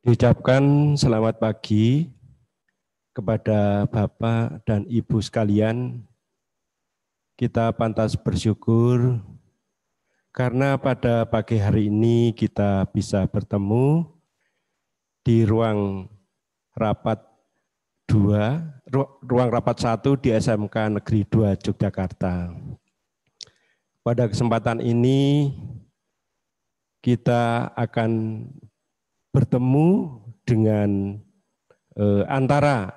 Diucapkan selamat pagi kepada Bapak dan Ibu sekalian. Kita pantas bersyukur karena pada pagi hari ini kita bisa bertemu di ruang rapat 2, ruang rapat 1 di SMK Negeri 2 Yogyakarta. Pada kesempatan ini kita akan bertemu dengan eh, antara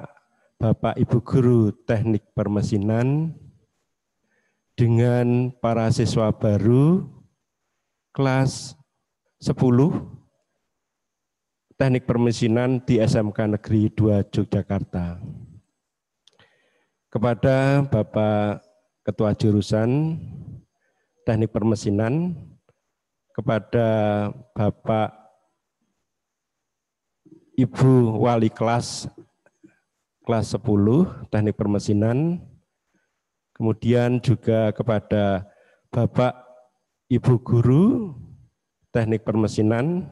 Bapak Ibu Guru Teknik Permesinan dengan para siswa baru kelas 10 Teknik Permesinan di SMK Negeri 2 Yogyakarta. Kepada Bapak Ketua Jurusan Teknik Permesinan, kepada Bapak Ibu Wali Kelas kelas 10 Teknik Permesinan, kemudian juga kepada Bapak Ibu Guru Teknik Permesinan,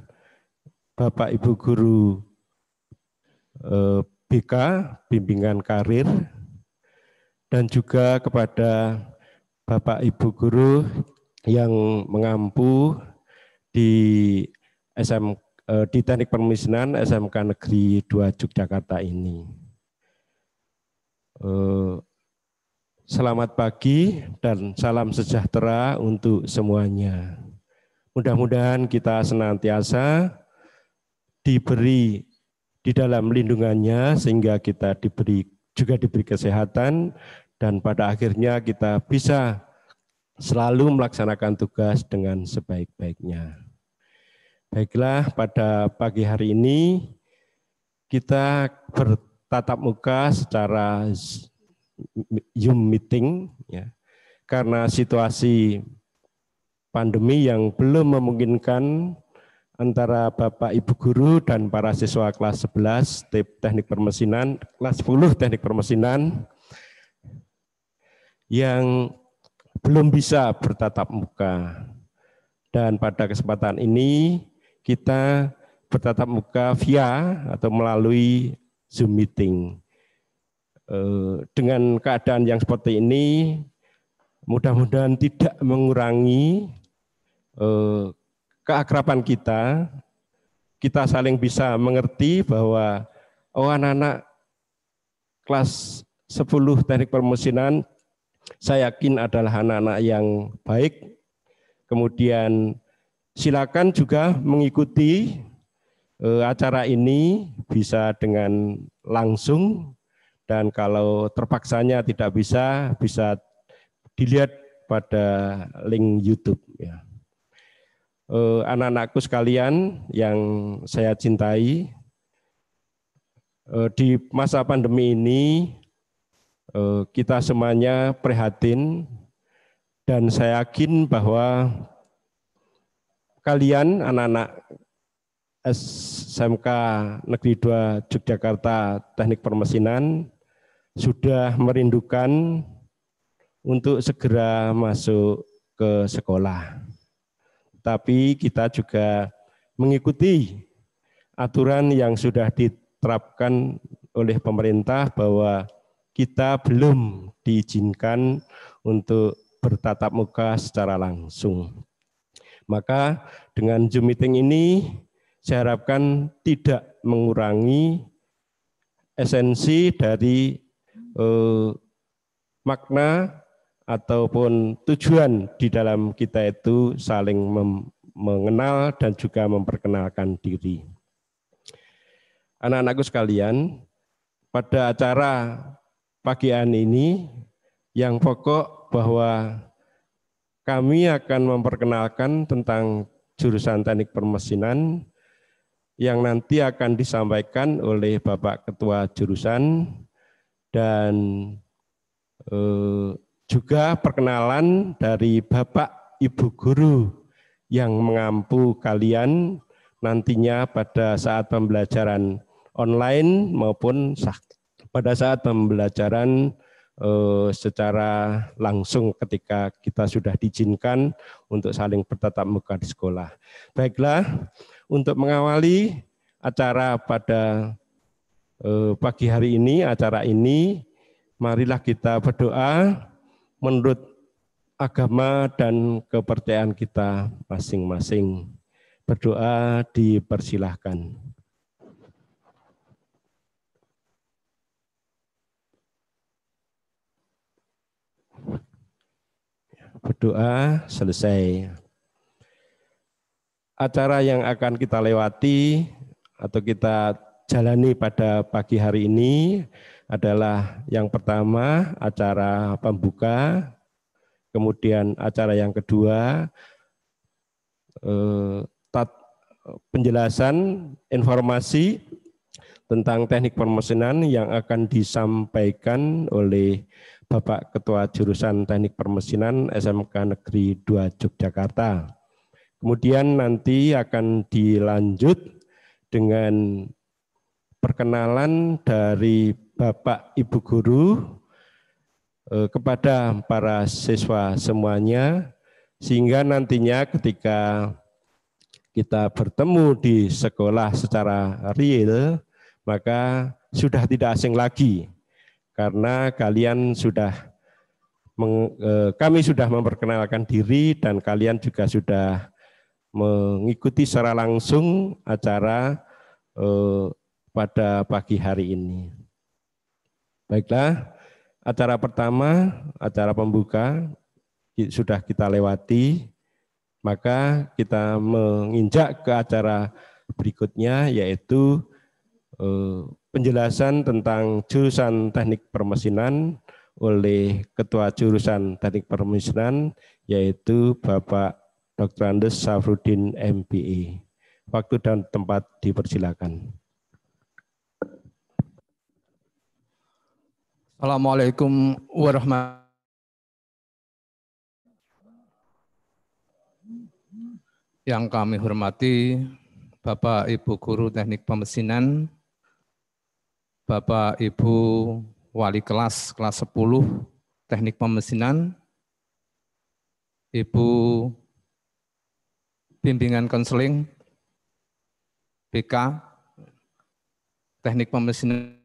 Bapak Ibu Guru eh, BK Bimbingan Karir, dan juga kepada Bapak Ibu Guru yang mengampu di SMK Eh, di Teknik Permesinan SMK Negeri 2 Yogyakarta ini. Eh, selamat pagi dan salam sejahtera untuk semuanya. Mudah-mudahan kita senantiasa diberi di dalam lindungannya sehingga kita diberi juga diberi kesehatan dan pada akhirnya kita bisa selalu melaksanakan tugas dengan sebaik-baiknya. Baiklah, pada pagi hari ini kita bertatap muka secara Zoom meeting ya. Karena situasi pandemi yang belum memungkinkan antara Bapak Ibu guru dan para siswa kelas 11 Teknik Permesinan, kelas 10 Teknik Permesinan yang belum bisa bertatap muka. Dan pada kesempatan ini kita bertatap muka via atau melalui Zoom meeting. Eh, dengan keadaan yang seperti ini, mudah-mudahan tidak mengurangi eh, keakraban kita. Kita saling bisa mengerti bahwa oh anak-anak kelas 10 teknik permesinan saya yakin adalah anak-anak yang baik. Kemudian Silakan juga mengikuti eh, acara ini bisa dengan langsung dan kalau terpaksanya tidak bisa bisa dilihat pada link YouTube ya. Eh, anak-anakku sekalian yang saya cintai eh, di masa pandemi ini kita semuanya prihatin dan saya yakin bahwa kalian anak-anak SMK Negeri 2 Yogyakarta Teknik Permesinan sudah merindukan untuk segera masuk ke sekolah. Tapi kita juga mengikuti aturan yang sudah diterapkan oleh pemerintah bahwa kita belum diizinkan untuk bertatap muka secara langsung. Maka dengan Zoom meeting ini saya harapkan tidak mengurangi esensi dari eh, makna ataupun tujuan di dalam kita itu saling mengenal dan juga memperkenalkan diri. Anak-anakku sekalian, pada acara pagian ini yang pokok bahwa kami akan memperkenalkan tentang jurusan teknik permesinan yang nanti akan disampaikan oleh Bapak Ketua Jurusan dan eh, juga perkenalan dari Bapak Ibu Guru yang mengampu kalian nantinya pada saat pembelajaran online maupun pada saat pembelajaran Eh, secara langsung ketika kita sudah diizinkan untuk saling bertatap muka di sekolah. Baiklah, untuk mengawali acara pada eh, pagi hari ini, acara ini, marilah kita berdoa menurut agama dan kepercayaan kita masing-masing. Berdoa dipersilahkan. berdoa selesai. Acara yang akan kita lewati atau kita jalani pada pagi hari ini adalah yang pertama acara pembuka, kemudian acara yang kedua eh, penjelasan informasi tentang teknik permesinan yang akan disampaikan oleh Bapak Ketua Jurusan Teknik Permesinan SMK Negeri 2 Yogyakarta. Kemudian nanti akan dilanjut dengan perkenalan dari Bapak Ibu Guru eh, kepada para siswa semuanya sehingga nantinya ketika kita bertemu di sekolah secara real maka sudah tidak asing lagi karena kalian sudah meng, eh, kami sudah memperkenalkan diri dan kalian juga sudah mengikuti secara langsung acara eh, pada pagi hari ini. Baiklah, acara pertama, acara pembuka sudah kita lewati, maka kita menginjak ke acara berikutnya yaitu eh, penjelasan tentang jurusan teknik permesinan oleh Ketua Jurusan Teknik Permesinan yaitu Bapak Dr. Andes Safrudin MBE. Waktu dan tempat dipersilakan. Assalamualaikum warahmatullahi wabarakatuh. Yang kami hormati Bapak Ibu Guru Teknik Pemesinan, Bapak Ibu wali kelas kelas 10 teknik pemesinan, Ibu bimbingan konseling BK teknik pemesinan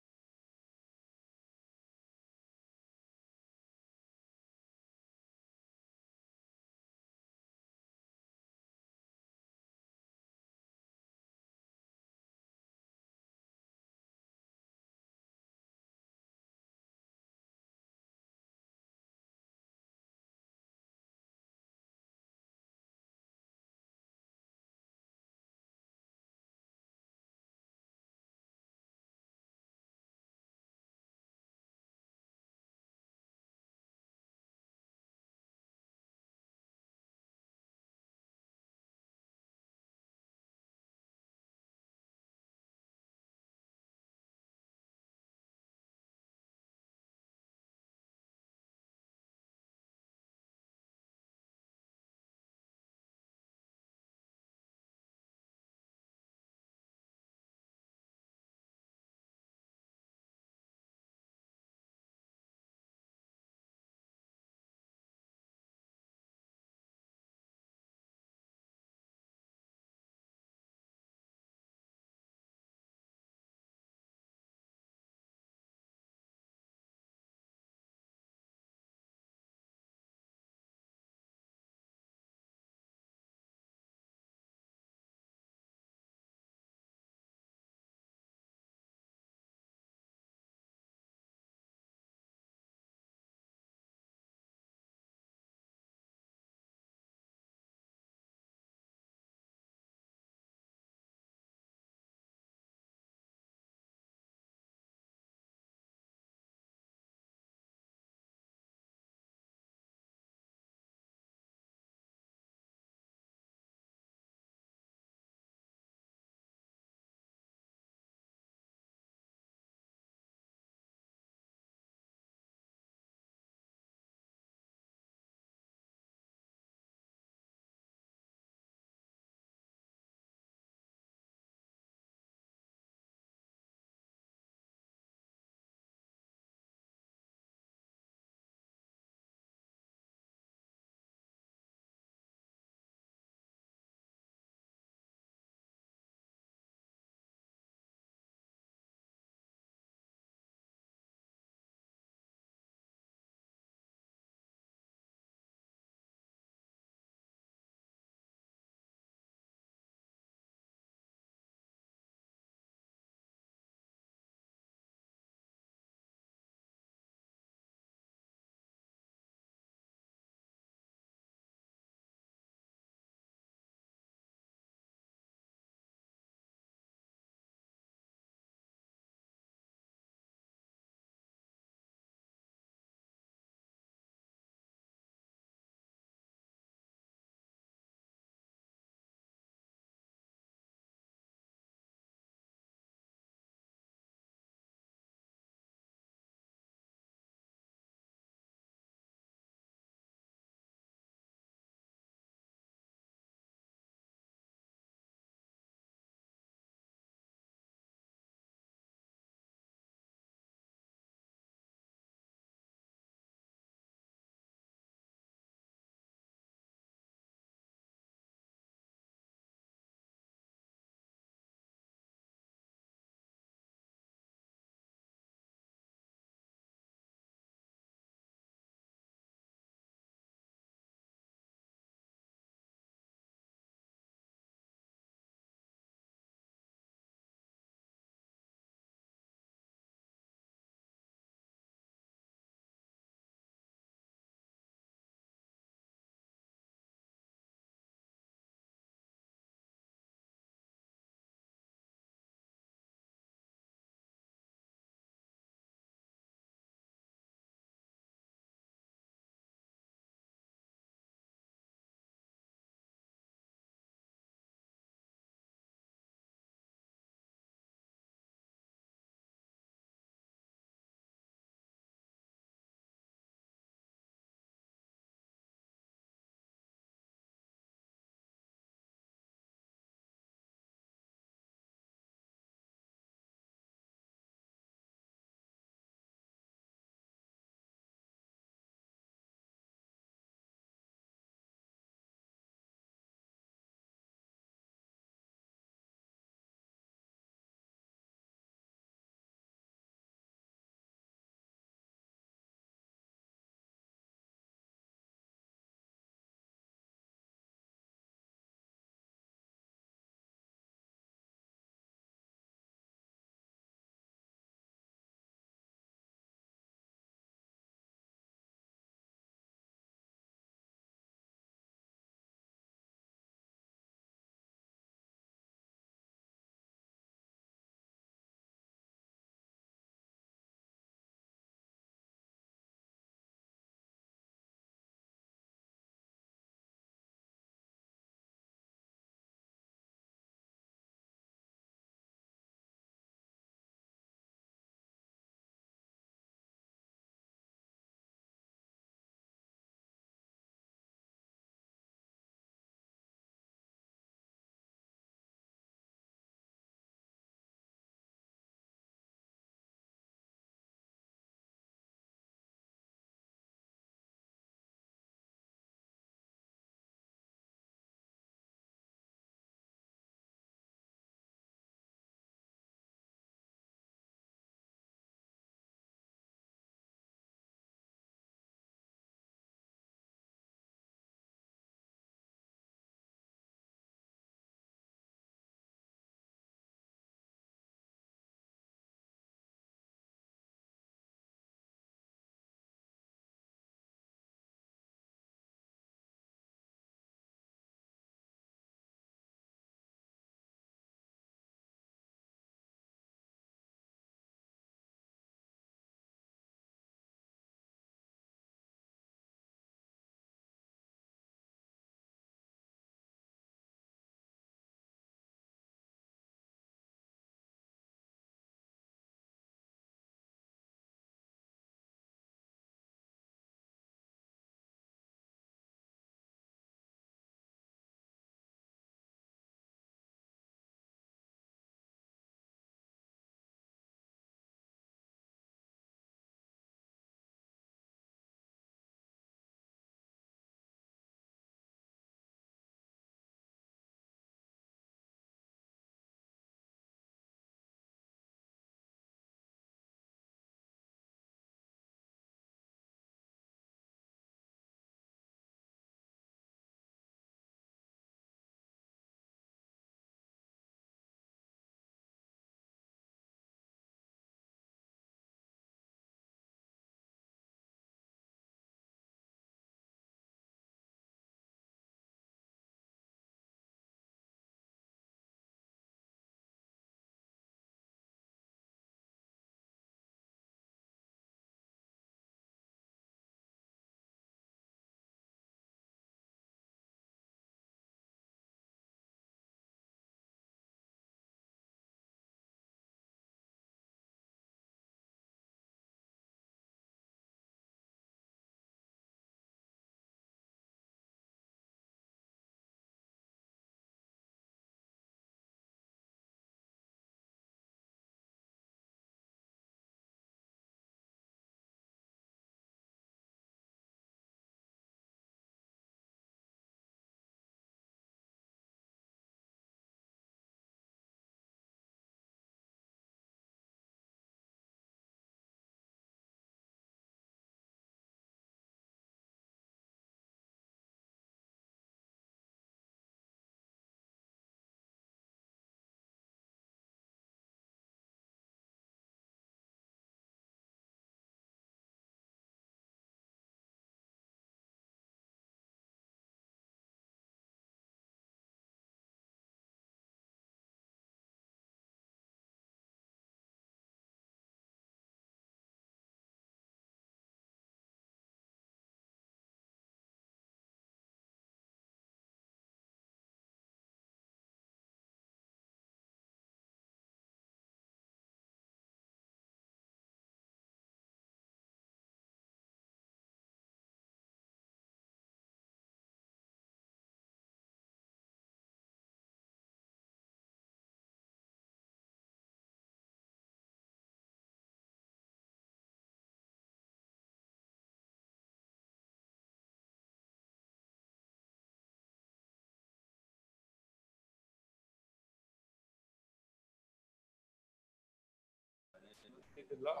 the hilang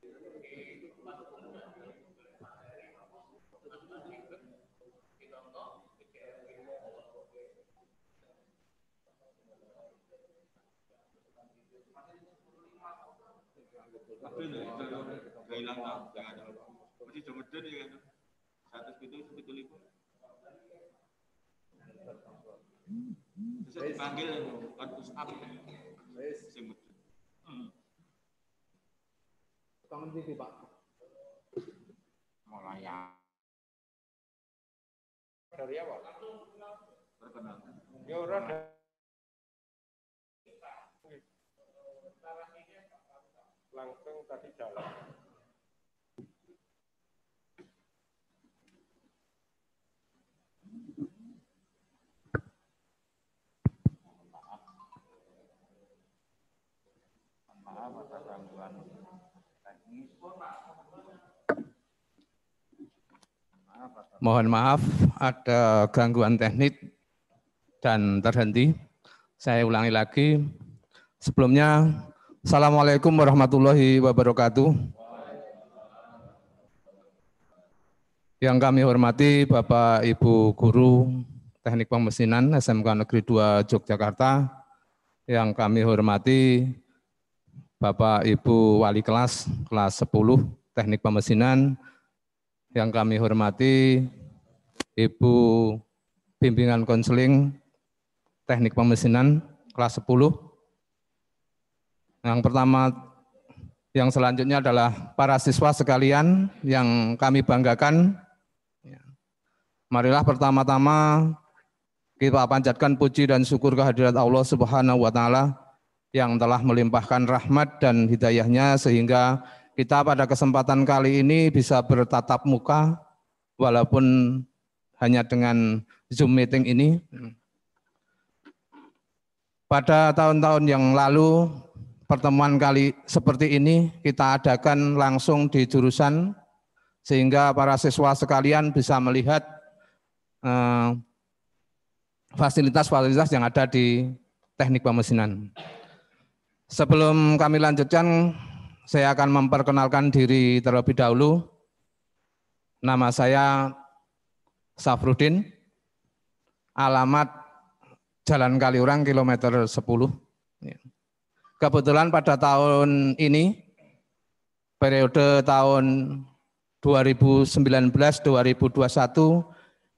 nggak Masih ya kan? dipanggil kan, kan up. Ya. Bangun TV, Pak. Mulai ya. Dari awal Perkenalkan. Ya, orang. Langsung tadi jalan. Maaf, maaf. Mohon maaf, ada gangguan teknik dan terhenti. Saya ulangi lagi. Sebelumnya, Assalamualaikum warahmatullahi wabarakatuh. Yang kami hormati Bapak Ibu Guru Teknik Pemesinan SMK Negeri 2 Yogyakarta. Yang kami hormati Bapak Ibu Wali Kelas, kelas 10 Teknik Pemesinan, yang kami hormati Ibu Bimbingan Konseling Teknik Pemesinan, kelas 10. Yang pertama, yang selanjutnya adalah para siswa sekalian yang kami banggakan. Marilah pertama-tama kita panjatkan puji dan syukur kehadirat Allah Subhanahu wa taala yang telah melimpahkan rahmat dan hidayahnya sehingga kita pada kesempatan kali ini bisa bertatap muka walaupun hanya dengan Zoom meeting ini. Pada tahun-tahun yang lalu pertemuan kali seperti ini kita adakan langsung di jurusan sehingga para siswa sekalian bisa melihat eh, fasilitas-fasilitas yang ada di teknik pemesinan. Sebelum kami lanjutkan, saya akan memperkenalkan diri terlebih dahulu. Nama saya Safrudin, alamat Jalan Kaliurang kilometer 10. Ya. Kebetulan pada tahun ini, periode tahun 2019-2021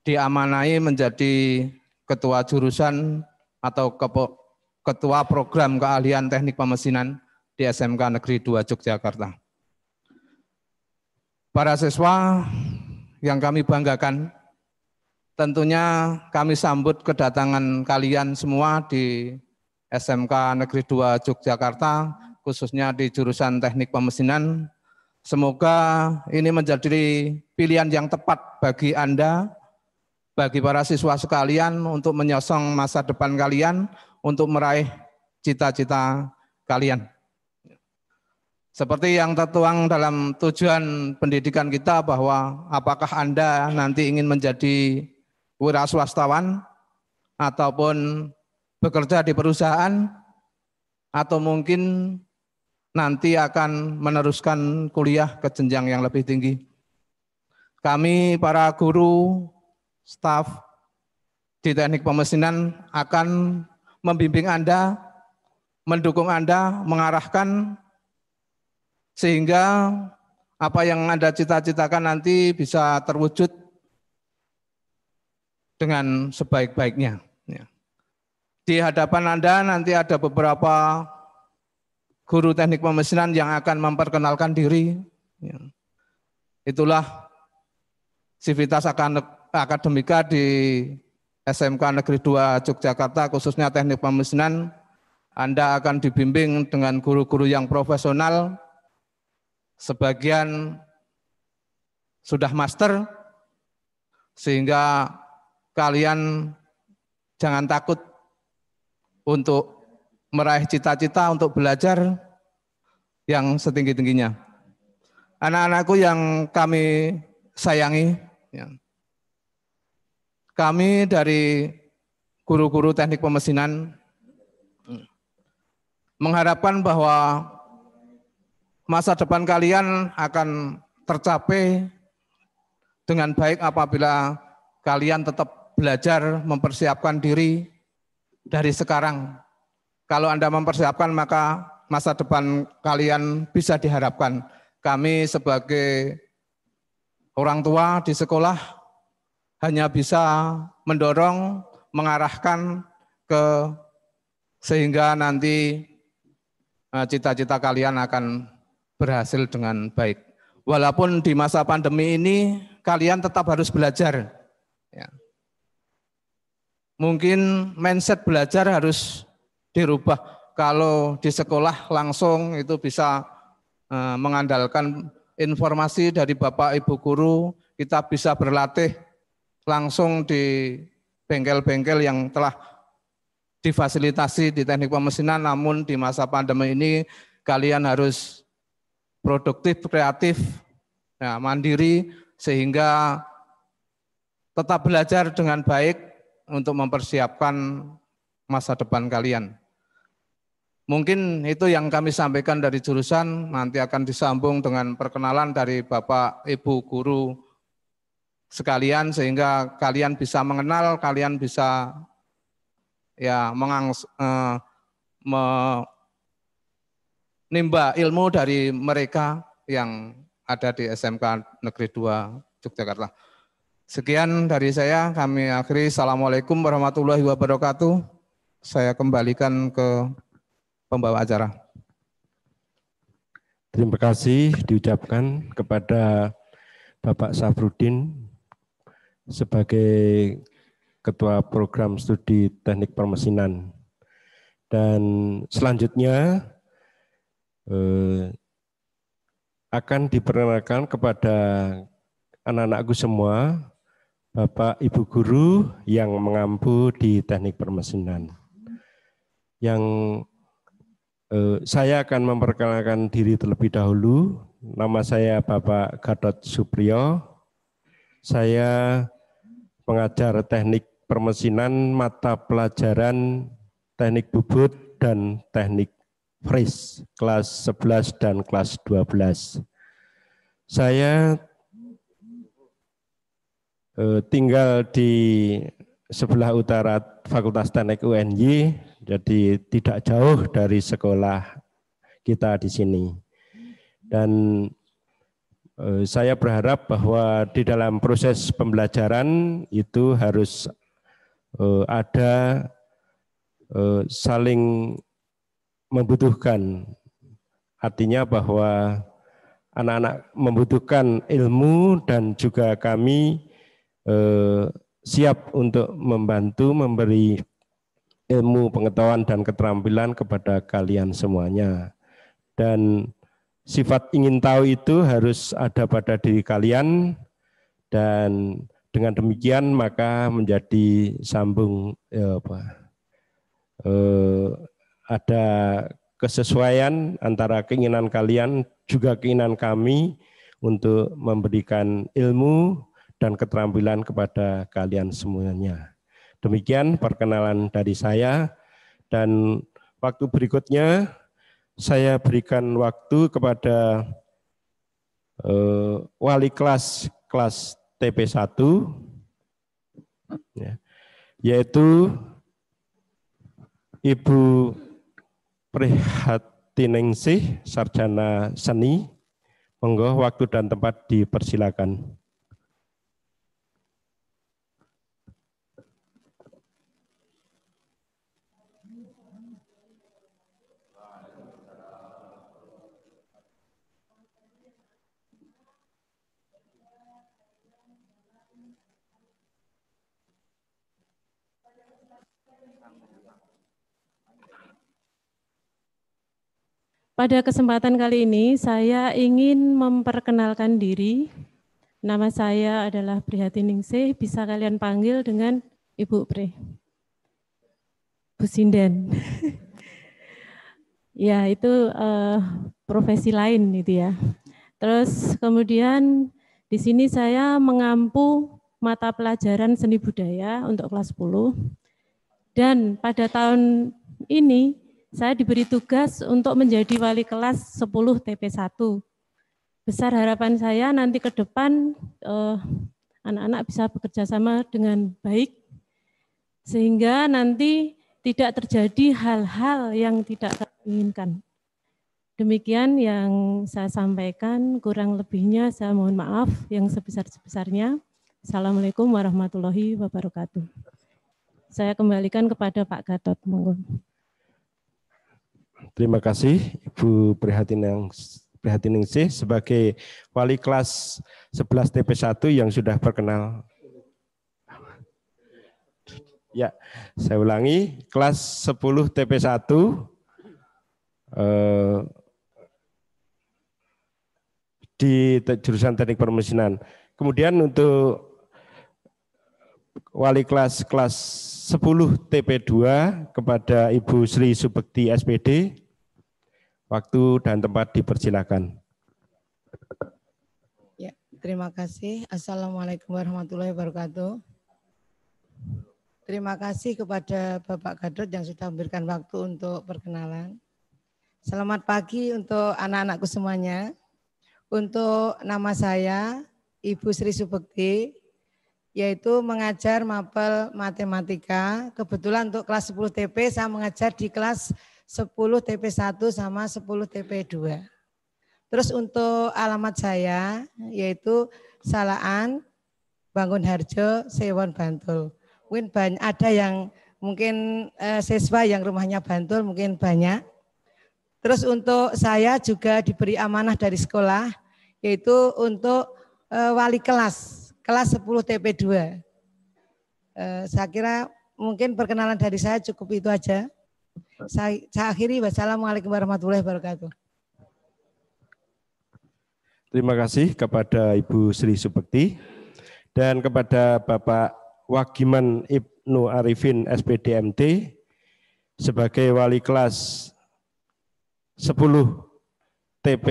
diamanai menjadi ketua jurusan atau Ketua Program Keahlian Teknik Pemesinan di SMK Negeri 2 Yogyakarta. Para siswa yang kami banggakan, tentunya kami sambut kedatangan kalian semua di SMK Negeri 2 Yogyakarta, khususnya di jurusan Teknik Pemesinan. Semoga ini menjadi pilihan yang tepat bagi Anda, bagi para siswa sekalian untuk menyosong masa depan kalian, untuk meraih cita-cita kalian. Seperti yang tertuang dalam tujuan pendidikan kita bahwa apakah Anda nanti ingin menjadi wira swastawan ataupun bekerja di perusahaan atau mungkin nanti akan meneruskan kuliah ke jenjang yang lebih tinggi. Kami para guru, staf di teknik pemesinan akan membimbing Anda, mendukung Anda, mengarahkan sehingga apa yang Anda cita-citakan nanti bisa terwujud dengan sebaik-baiknya. Ya. Di hadapan Anda nanti ada beberapa guru teknik pemesinan yang akan memperkenalkan diri. Ya. Itulah civitas akademika di SMK Negeri 2 Yogyakarta khususnya teknik pemesinan Anda akan dibimbing dengan guru-guru yang profesional sebagian sudah master sehingga kalian jangan takut untuk meraih cita-cita untuk belajar yang setinggi-tingginya. Anak-anakku yang kami sayangi, yang kami dari guru-guru teknik pemesinan mengharapkan bahwa masa depan kalian akan tercapai dengan baik apabila kalian tetap belajar mempersiapkan diri dari sekarang. Kalau Anda mempersiapkan maka masa depan kalian bisa diharapkan. Kami sebagai orang tua di sekolah hanya bisa mendorong, mengarahkan ke sehingga nanti e, cita-cita kalian akan berhasil dengan baik. Walaupun di masa pandemi ini kalian tetap harus belajar. Ya. Mungkin mindset belajar harus dirubah. Kalau di sekolah langsung itu bisa e, mengandalkan informasi dari Bapak Ibu guru, kita bisa berlatih langsung di bengkel-bengkel yang telah difasilitasi di teknik pemesinan namun di masa pandemi ini kalian harus produktif, kreatif, ya, mandiri sehingga tetap belajar dengan baik untuk mempersiapkan masa depan kalian. Mungkin itu yang kami sampaikan dari jurusan, nanti akan disambung dengan perkenalan dari Bapak Ibu Guru sekalian sehingga kalian bisa mengenal, kalian bisa ya mengangs, eh, menimba ilmu dari mereka yang ada di SMK Negeri 2 Yogyakarta. Sekian dari saya, kami akhiri. Assalamualaikum warahmatullahi wabarakatuh. Saya kembalikan ke pembawa acara. Terima kasih diucapkan kepada Bapak Safrudin sebagai Ketua Program Studi Teknik Permesinan. Dan selanjutnya eh, akan diperkenalkan kepada anak-anakku semua, Bapak Ibu Guru yang mengampu di Teknik Permesinan. Yang eh, saya akan memperkenalkan diri terlebih dahulu. Nama saya Bapak Gadot Supriyo. Saya pengajar teknik permesinan, mata pelajaran teknik bubut dan teknik fris kelas 11 dan kelas 12. Saya eh, tinggal di sebelah utara Fakultas Teknik UNY, jadi tidak jauh dari sekolah kita di sini. Dan Eh, saya berharap bahwa di dalam proses pembelajaran itu harus eh, ada eh, saling membutuhkan. Artinya bahwa anak-anak membutuhkan ilmu dan juga kami siap untuk membantu memberi ilmu, pengetahuan, dan keterampilan kepada kalian semuanya. Dan Sifat ingin tahu itu harus ada pada diri kalian dan dengan demikian maka menjadi sambung ya apa, eh, ada kesesuaian antara keinginan kalian juga keinginan kami untuk memberikan ilmu dan keterampilan kepada kalian semuanya. Demikian perkenalan dari saya dan waktu berikutnya saya berikan waktu kepada eh, wali kelas kelas TP1 ya, yaitu Ibu Prihatiningsih Sarjana Seni. Monggo waktu dan tempat dipersilakan. Pada kesempatan kali ini saya ingin memperkenalkan diri. Nama saya adalah Prihatin bisa kalian panggil dengan Ibu Pri. Bu Sinden. ya, itu uh, profesi lain nih ya. Terus kemudian di sini saya mengampu mata pelajaran seni budaya untuk kelas 10. Dan pada tahun ini saya diberi tugas untuk menjadi wali kelas 10 TP1. Besar harapan saya nanti ke depan eh, anak-anak eh, bisa bekerja sama dengan baik, sehingga nanti tidak terjadi hal-hal yang tidak diinginkan. Demikian yang saya sampaikan, kurang lebihnya saya mohon maaf yang sebesar-sebesarnya. Assalamualaikum warahmatullahi wabarakatuh. Saya kembalikan kepada Pak Gatot, monggo. Terima kasih Ibu Prihatin Prihatiningsih sebagai wali kelas 11 TP1 yang sudah perkenal. Ya, saya ulangi, kelas 10 TP1 eh, di jurusan teknik permesinan. Kemudian untuk wali kelas kelas 10 TP2 kepada Ibu Sri Subekti SPD. Waktu dan tempat dipersilakan. Ya, terima kasih. Assalamualaikum warahmatullahi wabarakatuh. Terima kasih kepada Bapak Gadot yang sudah memberikan waktu untuk perkenalan. Selamat pagi untuk anak-anakku semuanya. Untuk nama saya Ibu Sri Subekti, yaitu mengajar mapel matematika. Kebetulan untuk kelas 10 TP saya mengajar di kelas 10 TP1 sama 10 TP2. Terus untuk alamat saya yaitu Salaan, Bangun Harjo, Sewon Bantul. Mungkin banyak, ada yang mungkin eh, siswa yang rumahnya Bantul mungkin banyak. Terus untuk saya juga diberi amanah dari sekolah yaitu untuk eh, wali kelas kelas 10 TP2. Eh, saya kira mungkin perkenalan dari saya cukup itu aja. Saya, saya akhiri wassalamualaikum warahmatullahi wabarakatuh. Terima kasih kepada Ibu Sri Subekti dan kepada Bapak Wagiman Ibnu Arifin SPDMT sebagai wali kelas 10 TP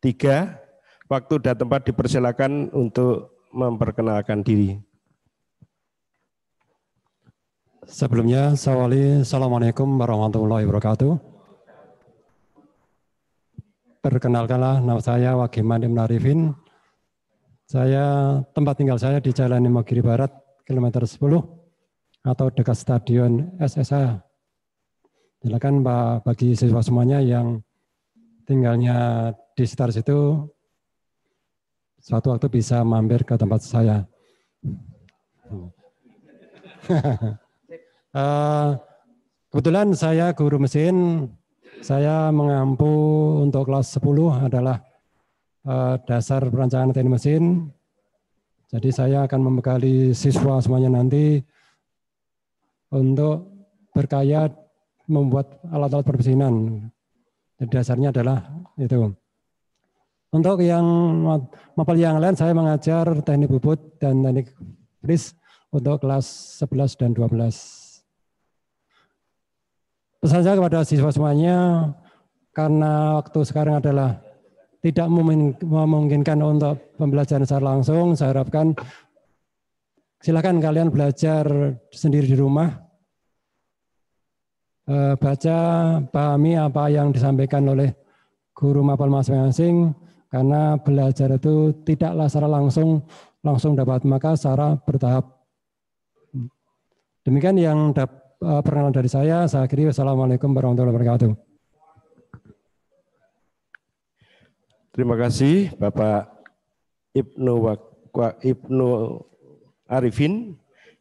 3. Waktu dan tempat dipersilakan untuk memperkenalkan diri. Sebelumnya, Assalamualaikum warahmatullahi wabarakatuh. Perkenalkanlah, nama saya Wagiman Ibn Narifin. Saya, tempat tinggal saya di Jalan Imogiri Barat, kilometer 10, atau dekat Stadion SSA. Silakan Pak bagi siswa semuanya yang tinggalnya di sekitar situ suatu waktu bisa mampir ke tempat saya. Eh, kebetulan saya guru mesin, saya mengampu untuk kelas 10 adalah eh, dasar perancangan teknik mesin. Jadi saya akan membekali siswa semuanya nanti untuk berkaya membuat alat-alat perbesinan. Dasarnya adalah itu. Untuk yang mapel yang lain saya mengajar teknik bubut dan teknik bris untuk kelas 11 dan 12. Pesan saya kepada siswa semuanya karena waktu sekarang adalah tidak memungkinkan untuk pembelajaran secara langsung, saya harapkan silakan kalian belajar sendiri di rumah. Eh, baca, pahami apa yang disampaikan oleh guru mapel masing-masing karena belajar itu tidaklah secara langsung langsung dapat, maka secara bertahap. Demikian yang eh, perkenalan dari saya. Saya akhiri. Wassalamualaikum warahmatullahi wabarakatuh. Terima kasih Bapak Ibnu Ibnu Arifin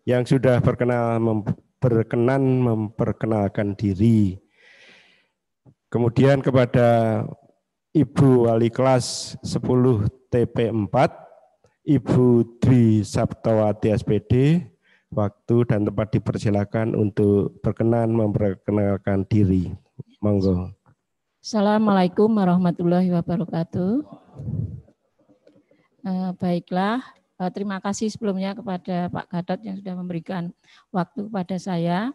yang sudah berkenal mem, berkenan memperkenalkan diri. Kemudian kepada Ibu Wali Kelas 10 TP4, Ibu Dwi Sabtawati SPD, waktu dan tempat dipersilakan untuk berkenan memperkenalkan diri. Monggo. Assalamualaikum warahmatullahi wabarakatuh. Eh, baiklah, eh, terima kasih sebelumnya kepada Pak Gadot yang sudah memberikan waktu kepada saya.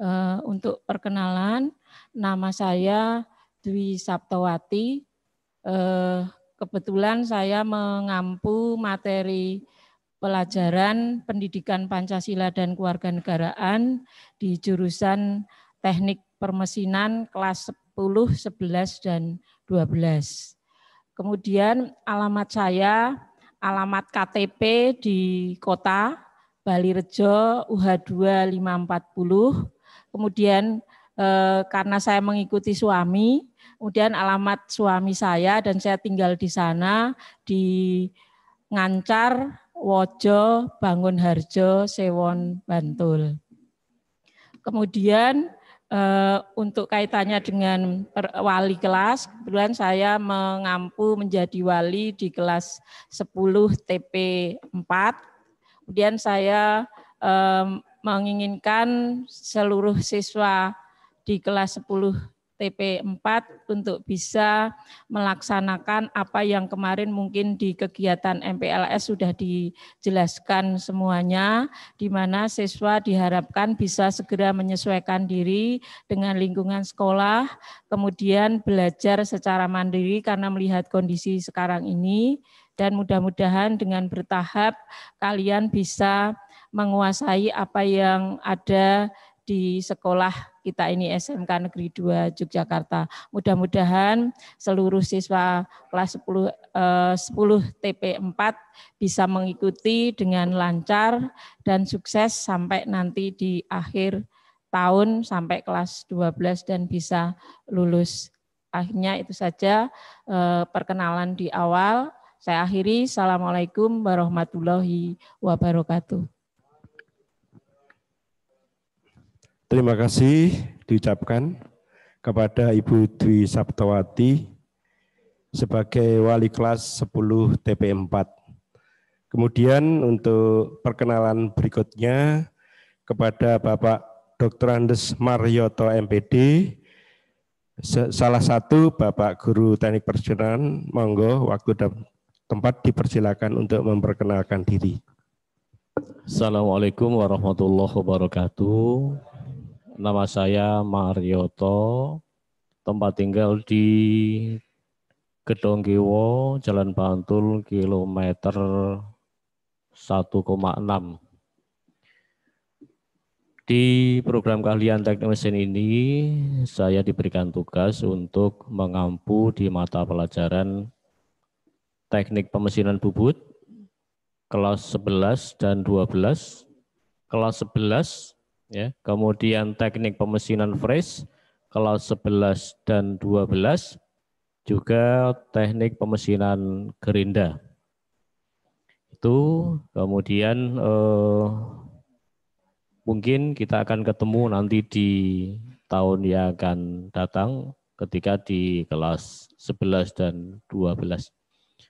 Eh, untuk perkenalan, nama saya Dwi Sabtawati, eh, kebetulan saya mengampu materi pelajaran pendidikan Pancasila dan kewarganegaraan di jurusan teknik permesinan kelas 10, 11, dan 12. Kemudian alamat saya, alamat KTP di kota Bali Rejo uh 540, Kemudian Eh, karena saya mengikuti suami, kemudian alamat suami saya dan saya tinggal di sana di Ngancar, Wojo, Bangun Harjo, Sewon, Bantul. Kemudian eh, untuk kaitannya dengan wali kelas, kebetulan saya mengampu menjadi wali di kelas 10 TP 4. Kemudian saya eh, menginginkan seluruh siswa di kelas 10 TP4 untuk bisa melaksanakan apa yang kemarin mungkin di kegiatan MPLS sudah dijelaskan semuanya, di mana siswa diharapkan bisa segera menyesuaikan diri dengan lingkungan sekolah, kemudian belajar secara mandiri karena melihat kondisi sekarang ini, dan mudah-mudahan dengan bertahap kalian bisa menguasai apa yang ada di di sekolah kita ini SMK Negeri 2 Yogyakarta. Mudah-mudahan seluruh siswa kelas 10, eh, 10 TP4 bisa mengikuti dengan lancar dan sukses sampai nanti di akhir tahun sampai kelas 12 dan bisa lulus. Akhirnya itu saja eh, perkenalan di awal. Saya akhiri. Assalamualaikum warahmatullahi wabarakatuh. Terima kasih diucapkan kepada Ibu Dwi Sabtawati sebagai wali kelas 10 TP4. Kemudian untuk perkenalan berikutnya kepada Bapak Dr. Andes Marioto MPD, salah satu Bapak Guru Teknik Perjalanan, monggo waktu dan tempat dipersilakan untuk memperkenalkan diri. Assalamualaikum warahmatullahi wabarakatuh. Nama saya Marioto, tempat tinggal di Gedong Kiwo, Jalan Bantul, kilometer 1,6. Di program keahlian teknik mesin ini, saya diberikan tugas untuk mengampu di mata pelajaran teknik pemesinan bubut, kelas 11 dan 12. Kelas 11 ya. Kemudian teknik pemesinan fresh kelas 11 dan 12 juga teknik pemesinan gerinda. Itu kemudian eh, mungkin kita akan ketemu nanti di tahun yang akan datang ketika di kelas 11 dan 12.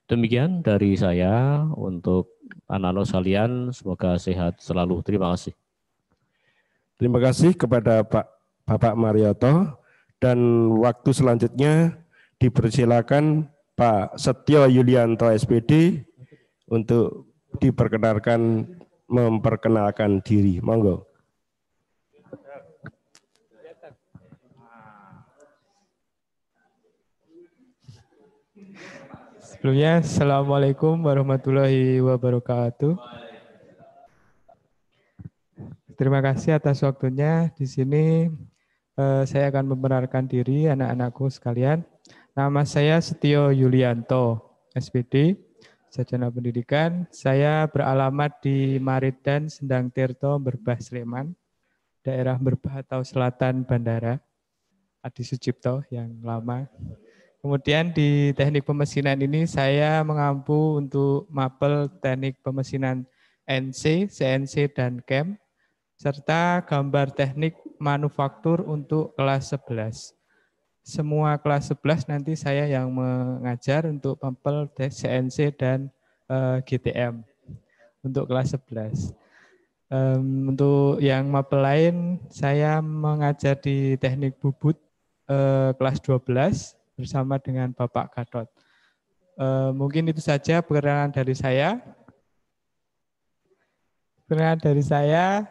Demikian dari saya untuk anak-anak sekalian, semoga sehat selalu. Terima kasih. Terima kasih kepada Pak Bapak Marioto dan waktu selanjutnya dipersilakan Pak Setio Yulianto SPD untuk diperkenalkan memperkenalkan diri. Monggo. Sebelumnya, Assalamualaikum warahmatullahi wabarakatuh terima kasih atas waktunya. Di sini eh, saya akan membenarkan diri anak-anakku sekalian. Nama saya Setio Yulianto, SPD, Sarjana Pendidikan. Saya beralamat di Maritan Sendang Tirto, Berbah, Sleman, daerah Berbah atau Selatan Bandara, Adi Sucipto yang lama. Kemudian di teknik pemesinan ini saya mengampu untuk mapel teknik pemesinan NC, CNC, dan CAM serta gambar teknik manufaktur untuk kelas 11. Semua kelas 11 nanti saya yang mengajar untuk Pempel, CNC, e dan eh, GTM untuk kelas 11. untuk yang mapel lain, saya mengajar di teknik bubut uh, kelas 12 bersama dengan Bapak Katot. Eh, mungkin itu saja perkenalan dari saya. Perkenalan dari saya,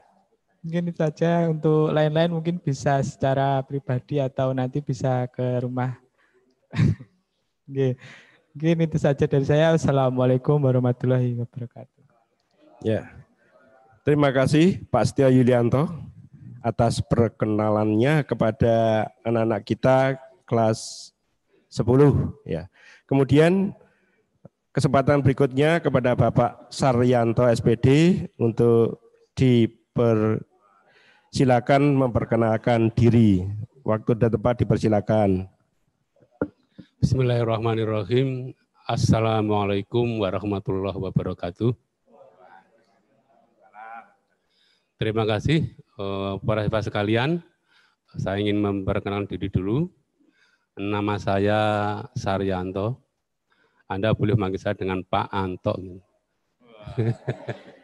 mungkin itu saja untuk lain-lain mungkin bisa secara pribadi atau nanti bisa ke rumah. mungkin itu saja dari saya. Assalamualaikum warahmatullahi wabarakatuh. Ya, terima kasih Pak Setia Yulianto atas perkenalannya kepada anak-anak kita kelas 10 ya. Kemudian kesempatan berikutnya kepada Bapak Saryanto SPD untuk di Per silakan memperkenalkan diri. Waktu dan tempat dipersilakan. Bismillahirrahmanirrahim. Assalamualaikum warahmatullahi wabarakatuh. Terima kasih eh, para siswa sekalian. Saya ingin memperkenalkan diri dulu. Nama saya Saryanto. Anda boleh manggil saya dengan Pak Anto. Wow.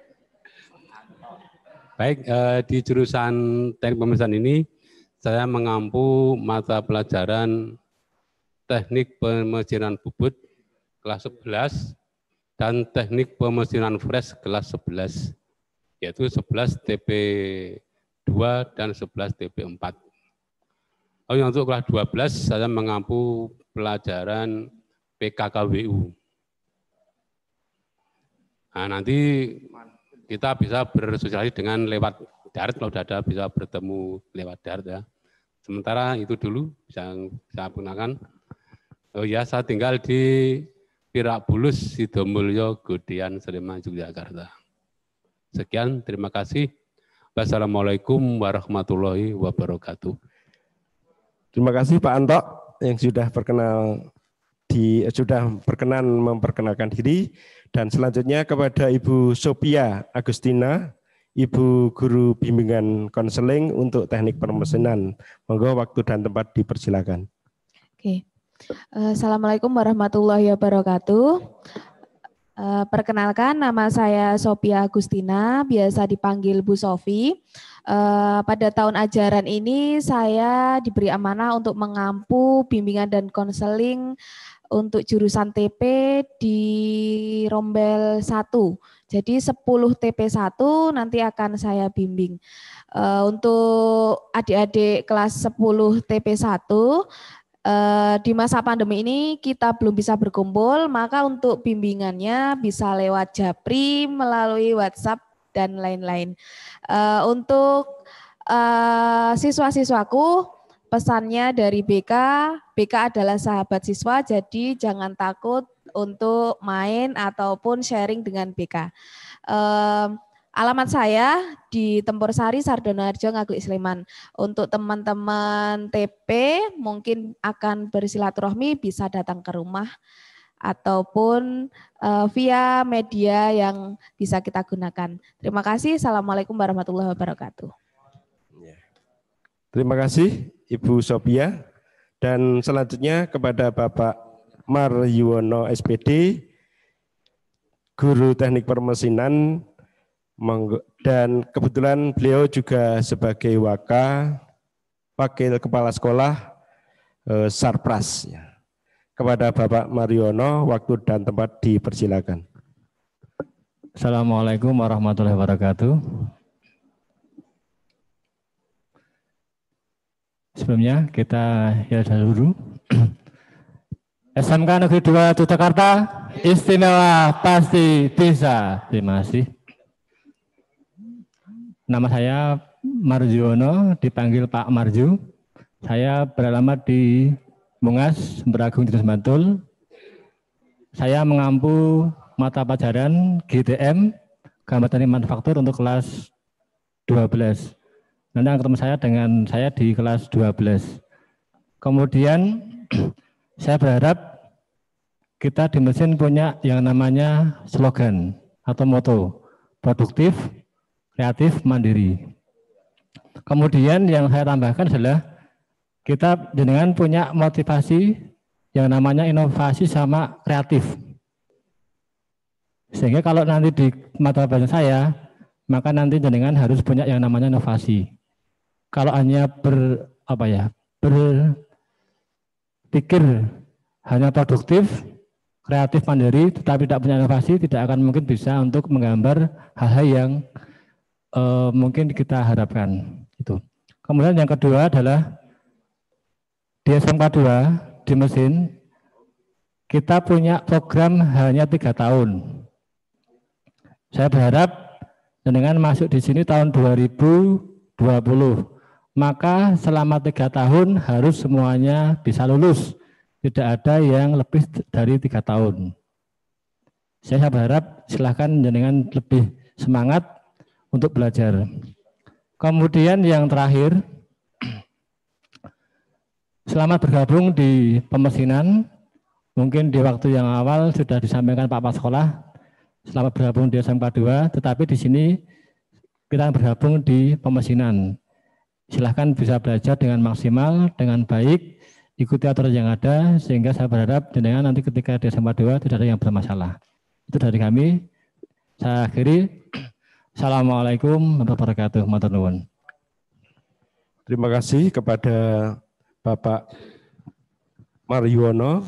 Baik, eh, di jurusan teknik pemeriksaan ini saya mengampu mata pelajaran teknik pemesinan bubut kelas 11 dan teknik pemesinan fresh kelas 11 yaitu 11 TP 2 dan 11 TP 4. Lalu yang untuk kelas 12 saya mengampu pelajaran PKKWU. Nah, nanti kita bisa bersosialisasi dengan lewat darat kalau sudah ada bisa bertemu lewat darat ya. Sementara itu dulu yang saya gunakan. Oh ya, saya tinggal di Pirak Bulus, Sidomulyo, Gudian, Sleman, Yogyakarta. Sekian, terima kasih. Wassalamualaikum warahmatullahi wabarakatuh. Terima kasih Pak Anto yang sudah perkenal di eh, sudah berkenan memperkenalkan diri. Dan selanjutnya kepada Ibu Sophia Agustina, Ibu Guru Bimbingan Konseling untuk Teknik Permesinan. Monggo waktu dan tempat dipersilakan. Oke. Eh, Assalamualaikum warahmatullahi wabarakatuh. Eh, perkenalkan, nama saya Sophia Agustina, biasa dipanggil Bu Sofi. Eh, pada tahun ajaran ini saya diberi amanah untuk mengampu bimbingan dan konseling untuk jurusan TP di rombel 1. Jadi 10 TP1 nanti akan saya bimbing. Eh, untuk adik-adik kelas 10 TP1 eh, di masa pandemi ini kita belum bisa berkumpul, maka untuk bimbingannya bisa lewat Japri, melalui WhatsApp dan lain-lain. Eh, untuk siswa-siswaku Pesannya dari BK, BK adalah sahabat siswa, jadi jangan takut untuk main ataupun sharing dengan BK. Alamat saya di Tempur Sari, Sardonoarjo, Ngaglik Sleman. Untuk teman-teman TP mungkin akan bersilaturahmi bisa datang ke rumah ataupun eh, via media yang bisa kita gunakan. Terima kasih. Assalamualaikum warahmatullahi wabarakatuh. Ya. Terima kasih Ibu Sophia, dan selanjutnya kepada Bapak Maryuwono SPD, Guru Teknik Permesinan, dan kebetulan beliau juga sebagai waka, Wakil Kepala Sekolah, eh, Sarpras. Ya. Kepada Bapak Mariono, waktu dan tempat dipersilakan. Assalamualaikum warahmatullahi wabarakatuh. Sebelumnya kita ya dahulu. SMK Negeri 2 Yogyakarta istimewa pasti bisa. Terima kasih. Nama saya Marjono, dipanggil Pak Marju. Saya beralamat di Mungas, Beragung, Dinas Bantul. Saya mengampu mata pelajaran GTM, Gambar Tani Manufaktur untuk kelas 12. Nanti akan ketemu saya dengan saya di kelas 12. Kemudian saya berharap kita di mesin punya yang namanya slogan atau moto. Produktif, kreatif, mandiri. Kemudian yang saya tambahkan adalah kita jenengan punya motivasi yang namanya inovasi sama kreatif. Sehingga kalau nanti di mata pelajaran saya, maka nanti jenengan harus punya yang namanya inovasi kalau hanya ber apa ya berpikir hanya produktif kreatif mandiri tetapi tidak punya inovasi tidak akan mungkin bisa untuk menggambar hal-hal yang uh, mungkin kita harapkan itu kemudian yang kedua adalah di SMK 2 di mesin kita punya program hanya tiga tahun saya berharap dengan masuk di sini tahun 2020 maka selama tiga tahun harus semuanya bisa lulus. Tidak ada yang lebih dari tiga tahun. Saya berharap silahkan jenengan lebih semangat untuk belajar. Kemudian yang terakhir, selamat bergabung di pemesinan. Mungkin di waktu yang awal sudah disampaikan Pak Pak Sekolah, selamat bergabung di SMK 2, tetapi di sini kita bergabung di pemesinan silahkan bisa belajar dengan maksimal, dengan baik, ikuti aturan yang ada, sehingga saya berharap jenengan nanti ketika di SMA 2 tidak ada yang bermasalah. Itu dari kami. Saya akhiri. Assalamualaikum warahmatullahi wabarakatuh. Terima kasih kepada Bapak Mariono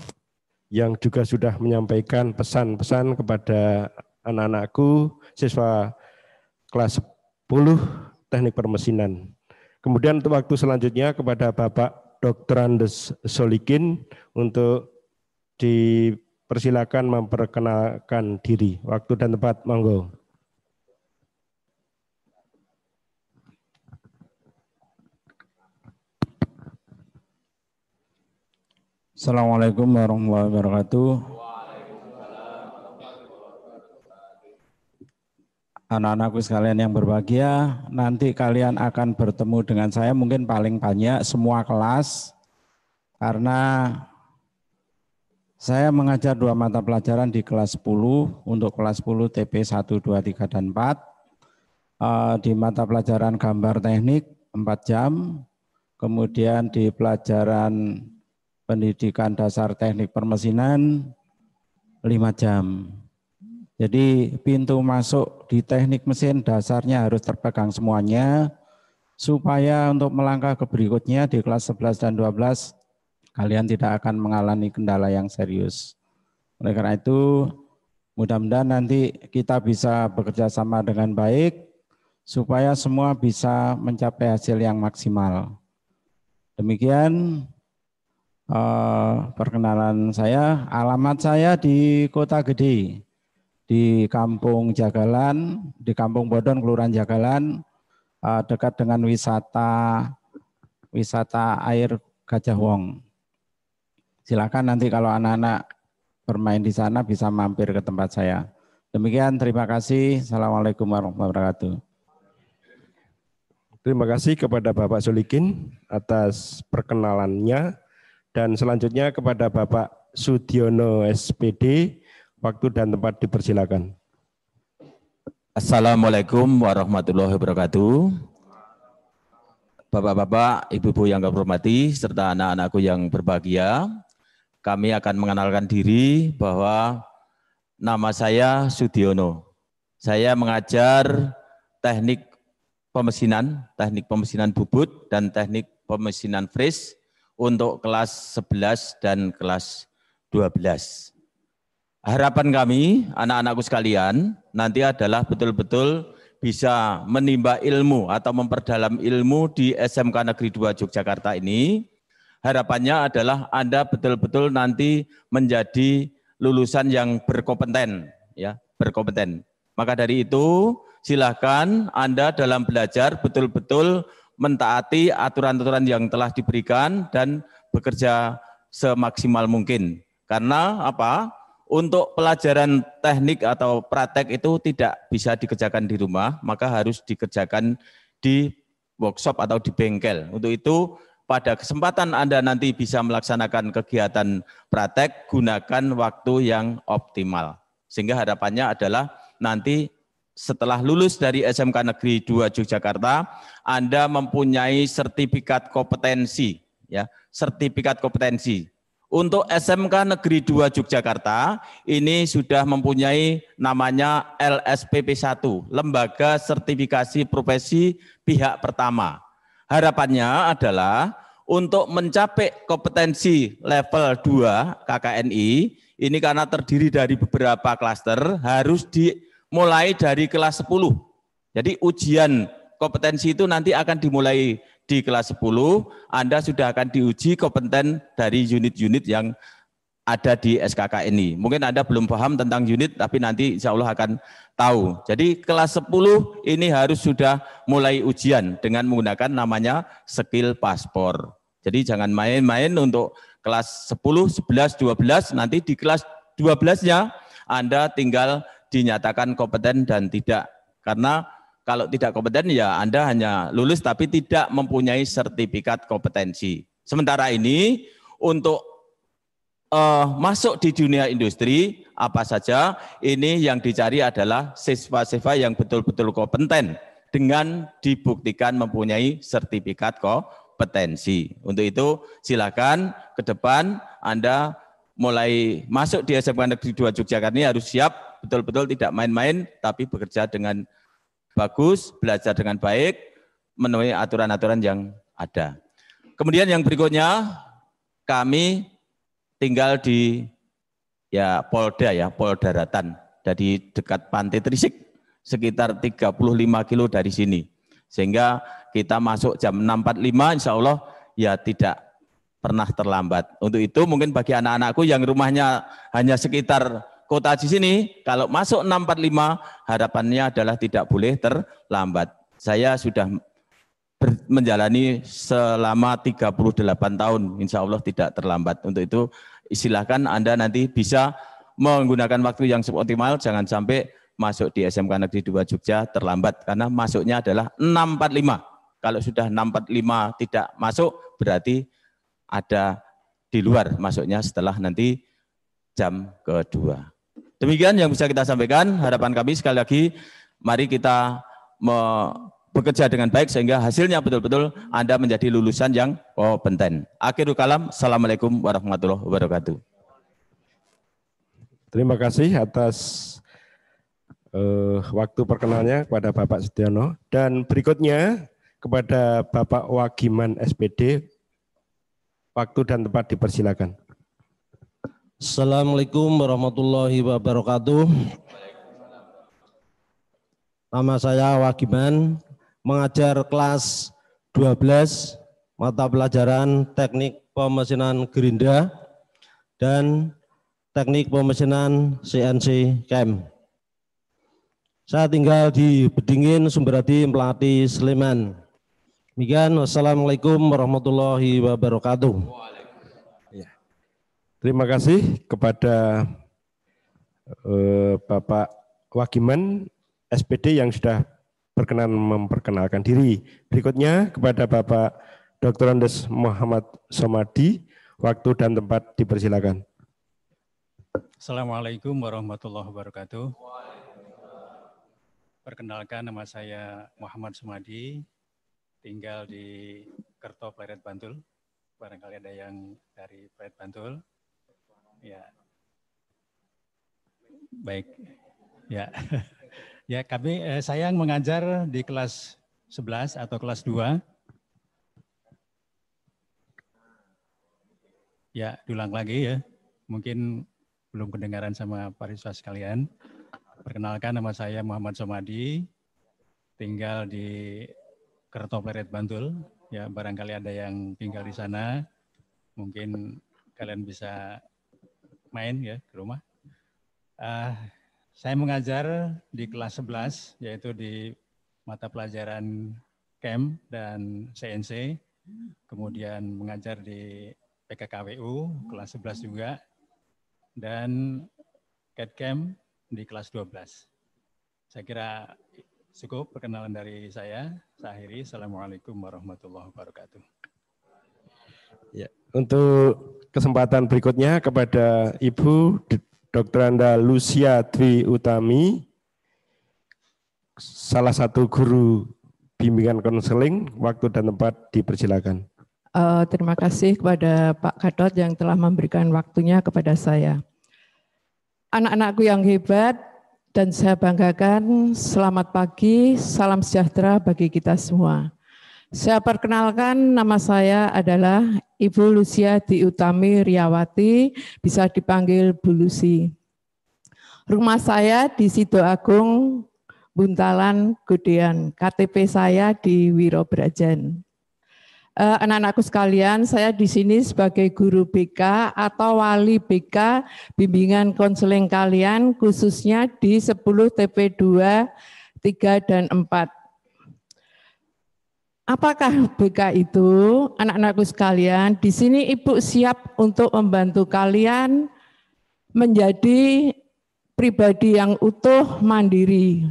yang juga sudah menyampaikan pesan-pesan kepada anak-anakku, siswa kelas 10 teknik permesinan. Kemudian untuk waktu selanjutnya kepada Bapak Dr. Andes Solikin untuk dipersilakan memperkenalkan diri. Waktu dan tempat, monggo. Assalamualaikum warahmatullahi wabarakatuh. anak-anakku sekalian yang berbahagia, nanti kalian akan bertemu dengan saya mungkin paling banyak semua kelas karena saya mengajar dua mata pelajaran di kelas 10 untuk kelas 10 TP 1 2 3 dan 4 eh, di mata pelajaran gambar teknik 4 jam, kemudian di pelajaran pendidikan dasar teknik permesinan 5 jam. Jadi pintu masuk di teknik mesin dasarnya harus terpegang semuanya supaya untuk melangkah ke berikutnya di kelas 11 dan 12 kalian tidak akan mengalami kendala yang serius. Oleh karena itu, mudah-mudahan nanti kita bisa bekerja sama dengan baik supaya semua bisa mencapai hasil yang maksimal. Demikian eh, perkenalan saya, alamat saya di Kota Gede di Kampung Jagalan, di Kampung Bodon, Kelurahan Jagalan, eh, dekat dengan wisata wisata air Gajah Wong. Silakan nanti kalau anak-anak bermain di sana bisa mampir ke tempat saya. Demikian, terima kasih. Assalamualaikum warahmatullahi wabarakatuh. Terima kasih kepada Bapak Sulikin atas perkenalannya dan selanjutnya kepada Bapak Sudiono SPD Waktu dan tempat dipersilakan. Assalamualaikum warahmatullahi wabarakatuh. Bapak-bapak, ibu-ibu yang kami hormati, serta anak-anakku yang berbahagia, kami akan mengenalkan diri bahwa nama saya Sudiono. Saya mengajar teknik pemesinan, teknik pemesinan bubut, dan teknik pemesinan fris untuk kelas 11 dan kelas 12 harapan kami, anak-anakku sekalian, nanti adalah betul-betul bisa menimba ilmu atau memperdalam ilmu di SMK Negeri 2 Yogyakarta ini. Harapannya adalah Anda betul-betul nanti menjadi lulusan yang berkompeten, ya, berkompeten. Maka dari itu, silakan Anda dalam belajar betul-betul mentaati aturan-aturan yang telah diberikan dan bekerja semaksimal mungkin. Karena apa? Untuk pelajaran teknik atau praktek itu tidak bisa dikerjakan di rumah, maka harus dikerjakan di workshop atau di bengkel. Untuk itu, pada kesempatan Anda nanti bisa melaksanakan kegiatan praktek, gunakan waktu yang optimal. Sehingga harapannya adalah nanti setelah lulus dari SMK Negeri 2 Yogyakarta, Anda mempunyai sertifikat kompetensi. ya Sertifikat kompetensi untuk SMK Negeri 2 Yogyakarta, ini sudah mempunyai namanya LSPP1, Lembaga Sertifikasi Profesi Pihak Pertama. Harapannya adalah untuk mencapai kompetensi level 2 KKNI, ini karena terdiri dari beberapa klaster, harus dimulai dari kelas 10. Jadi ujian kompetensi itu nanti akan dimulai di kelas 10, Anda sudah akan diuji kompeten dari unit-unit yang ada di SKK ini. Mungkin Anda belum paham tentang unit, tapi nanti insya Allah akan tahu. Jadi kelas 10 ini harus sudah mulai ujian dengan menggunakan namanya skill paspor. Jadi jangan main-main untuk kelas 10, 11, 12, nanti di kelas 12-nya Anda tinggal dinyatakan kompeten dan tidak. Karena kalau tidak kompeten ya Anda hanya lulus tapi tidak mempunyai sertifikat kompetensi. Sementara ini untuk uh, masuk di dunia industri apa saja ini yang dicari adalah siswa-siswa yang betul-betul kompeten dengan dibuktikan mempunyai sertifikat kompetensi. Untuk itu silakan ke depan Anda mulai masuk di SMK Negeri 2 Yogyakarta ini harus siap betul-betul tidak main-main tapi bekerja dengan bagus, belajar dengan baik, menuhi aturan-aturan yang ada. Kemudian yang berikutnya, kami tinggal di ya Polda ya, Polda Daratan, dari dekat Pantai Trisik, sekitar 35 kilo dari sini. Sehingga kita masuk jam 6.45, insya Allah ya tidak pernah terlambat. Untuk itu mungkin bagi anak-anakku yang rumahnya hanya sekitar kota di sini, kalau masuk 645, harapannya adalah tidak boleh terlambat. Saya sudah menjalani selama 38 tahun, insya Allah tidak terlambat. Untuk itu silahkan Anda nanti bisa menggunakan waktu yang suboptimal, jangan sampai masuk di SMK Negeri 2 Jogja terlambat, karena masuknya adalah 645. Kalau sudah 645 tidak masuk, berarti ada di luar masuknya setelah nanti jam kedua. Demikian yang bisa kita sampaikan. Harapan kami sekali lagi, mari kita bekerja dengan baik sehingga hasilnya betul-betul Anda menjadi lulusan yang penting. Oh, kalam, Assalamualaikum warahmatullahi wabarakatuh. Terima kasih atas uh, waktu perkenalnya kepada Bapak setiano Dan berikutnya kepada Bapak Wagiman SPD, waktu dan tempat dipersilakan. Assalamualaikum warahmatullahi wabarakatuh. Nama saya Wagiman, mengajar kelas 12 mata pelajaran teknik pemesinan gerinda dan teknik pemesinan CNC kem. Saya tinggal di Bedingin, Sumberadi Melati, Sleman. Demikian, wassalamualaikum warahmatullahi wabarakatuh. Terima kasih kepada eh, Bapak Wagiman SPD yang sudah berkenan memperkenalkan diri. Berikutnya kepada Bapak Dr. Andes Muhammad Somadi, waktu dan tempat dipersilakan. Assalamualaikum warahmatullahi wabarakatuh. Perkenalkan nama saya Muhammad Sumadi, tinggal di Kerto Pleret Bantul. Barangkali ada yang dari Pleret Bantul. Ya. Baik. Ya. ya, kami eh, saya yang mengajar di kelas 11 atau kelas 2. Ya, diulang lagi ya. Mungkin belum kedengaran sama pariwisata sekalian. Perkenalkan nama saya Muhammad Somadi, tinggal di Kertopleret Bantul. Ya, barangkali ada yang tinggal di sana. Mungkin kalian bisa main ya ke rumah. Uh, saya mengajar di kelas 11 yaitu di mata pelajaran KEM dan CNC. Kemudian mengajar di PKKWU kelas 11 juga dan CAD e KEM di kelas 12. Saya kira cukup perkenalan dari saya. Saya akhiri. Assalamualaikum warahmatullahi wabarakatuh. Ya, untuk kesempatan berikutnya kepada Ibu Dr. Anda Lucia Dwi Utami, salah satu guru bimbingan konseling, waktu dan tempat dipersilakan. Uh, terima kasih kepada Pak Gadot yang telah memberikan waktunya kepada saya. Anak-anakku yang hebat dan saya banggakan, selamat pagi, salam sejahtera bagi kita semua. Saya perkenalkan nama saya adalah Ibu Lucia Diutami Riawati, bisa dipanggil Bu Lucy. Rumah saya di Sido Agung, Buntalan, Gudean. KTP saya di Wirobrajan. Eh, anak-anakku sekalian, saya di sini sebagai guru BK atau wali BK bimbingan konseling kalian khususnya di 10 TP2, 3, dan 4. Apakah BK itu, anak-anakku sekalian, di sini Ibu siap untuk membantu kalian menjadi pribadi yang utuh, mandiri,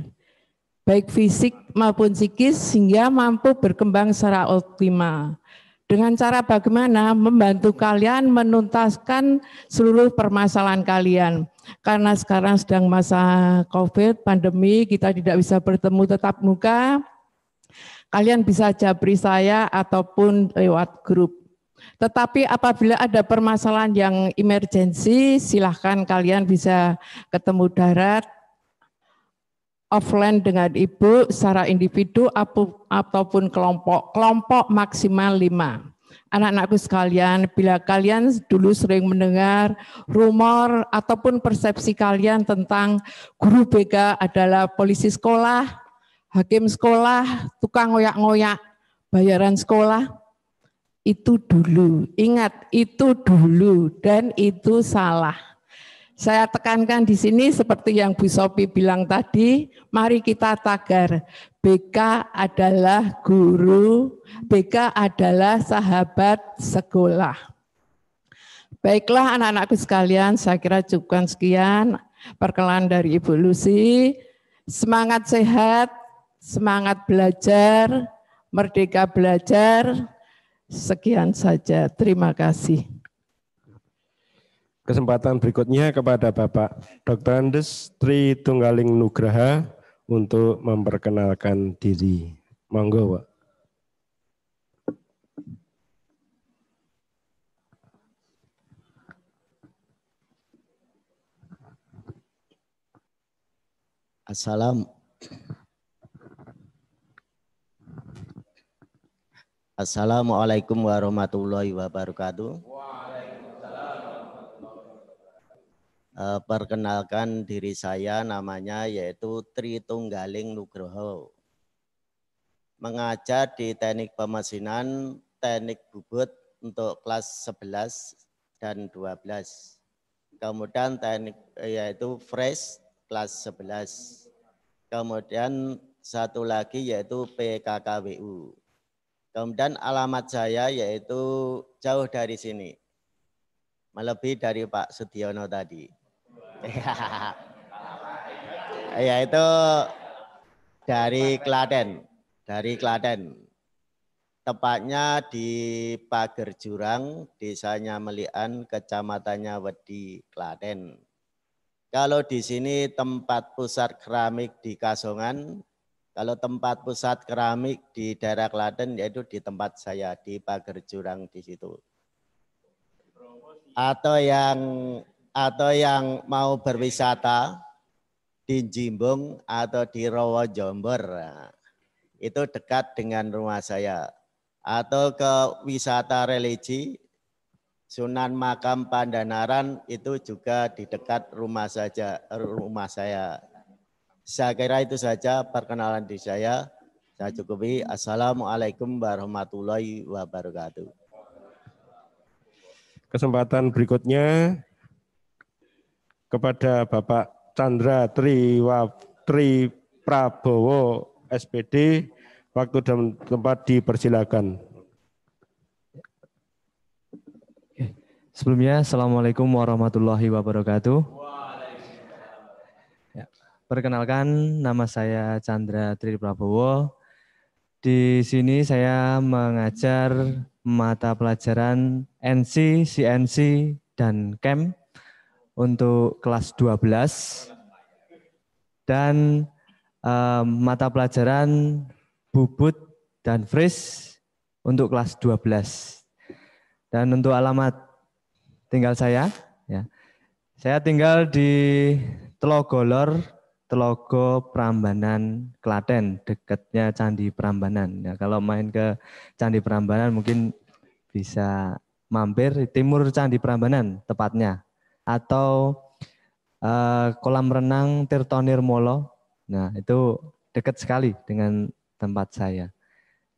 baik fisik maupun psikis, sehingga mampu berkembang secara optimal. Dengan cara bagaimana membantu kalian menuntaskan seluruh permasalahan kalian. Karena sekarang sedang masa COVID, pandemi, kita tidak bisa bertemu tetap muka, Kalian bisa jabri saya ataupun lewat grup. Tetapi apabila ada permasalahan yang emergensi, silahkan kalian bisa ketemu darat offline dengan ibu secara individu ataupun kelompok. Kelompok maksimal lima. Anak-anakku sekalian, bila kalian dulu sering mendengar rumor ataupun persepsi kalian tentang guru BK adalah polisi sekolah, hakim sekolah, tukang ngoyak-ngoyak, bayaran sekolah, itu dulu. Ingat, itu dulu dan itu salah. Saya tekankan di sini seperti yang Bu Sopi bilang tadi, mari kita tagar. BK adalah guru, BK adalah sahabat sekolah. Baiklah anak-anakku sekalian, saya kira cukup sekian perkenalan dari Ibu Lucy. Semangat sehat, semangat belajar, merdeka belajar. Sekian saja. Terima kasih. Kesempatan berikutnya kepada Bapak Dr. Andes Tri Tunggaling Nugraha untuk memperkenalkan diri. Monggo, Pak. Assalam, Assalamualaikum warahmatullahi wabarakatuh. Uh, perkenalkan diri saya namanya yaitu Tri Tunggaling Nugroho. Mengajar di teknik pemesinan, teknik bubut untuk kelas 11 dan 12. Kemudian teknik eh, yaitu fresh kelas 11. Kemudian satu lagi yaitu PKKWU Kemudian alamat saya yaitu jauh dari sini. Melebihi dari Pak Sudiono tadi. yaitu dari Klaten. Dari Klaten. Tepatnya di Pager Jurang, desanya Melian, kecamatannya Wedi, Klaten. Kalau di sini tempat pusat keramik di Kasongan, kalau tempat pusat keramik di daerah Klaten yaitu di tempat saya di Pagar Jurang di situ. Atau yang atau yang mau berwisata di Jimbung atau di Rowo Jombor. Nah, itu dekat dengan rumah saya. Atau ke wisata religi Sunan Makam Pandanaran itu juga di dekat rumah saja rumah saya saya kira itu saja perkenalan di saya. Saya cukupi. Assalamualaikum warahmatullahi wabarakatuh. Kesempatan berikutnya kepada Bapak Chandra Triwa, Tri Prabowo SPD. Waktu dan tempat dipersilakan. Sebelumnya, Assalamualaikum warahmatullahi wabarakatuh. Perkenalkan, nama saya Chandra Tri Prabowo. Di sini saya mengajar mata pelajaran NC, CNC, dan CAM e untuk kelas 12 dan um, mata pelajaran bubut dan fris untuk kelas 12. Dan untuk alamat tinggal saya, ya. Saya tinggal di Telogolor, Telogo Prambanan Klaten, dekatnya Candi Prambanan. Ya, kalau main ke Candi Prambanan mungkin bisa mampir di timur Candi Prambanan tepatnya atau uh, kolam renang Tirtonir Molo. Nah, itu dekat sekali dengan tempat saya.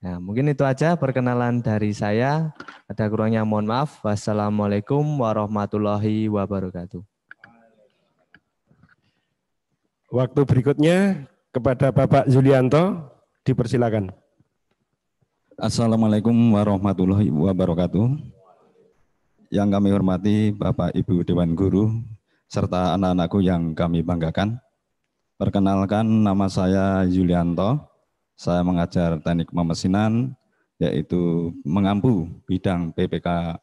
Nah, mungkin itu aja perkenalan dari saya. Ada kurangnya mohon maaf. Wassalamualaikum warahmatullahi wabarakatuh. Waktu berikutnya kepada Bapak Zulianto dipersilakan. Assalamualaikum warahmatullahi wabarakatuh. Yang kami hormati Bapak Ibu Dewan Guru serta anak-anakku yang kami banggakan. Perkenalkan nama saya Julianto. Saya mengajar teknik pemesinan yaitu mengampu bidang PPK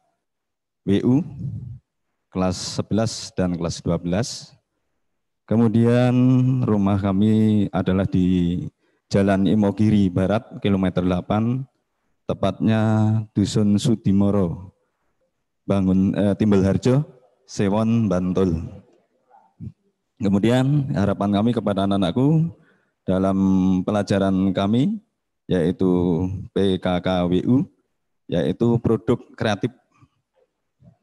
WU kelas 11 dan kelas 12 Kemudian rumah kami adalah di Jalan Imogiri Barat, kilometer 8, tepatnya Dusun Sudimoro, Bangun eh, Timbel Harjo, Sewon, Bantul. Kemudian harapan kami kepada anak-anakku dalam pelajaran kami yaitu PKKWU, yaitu produk kreatif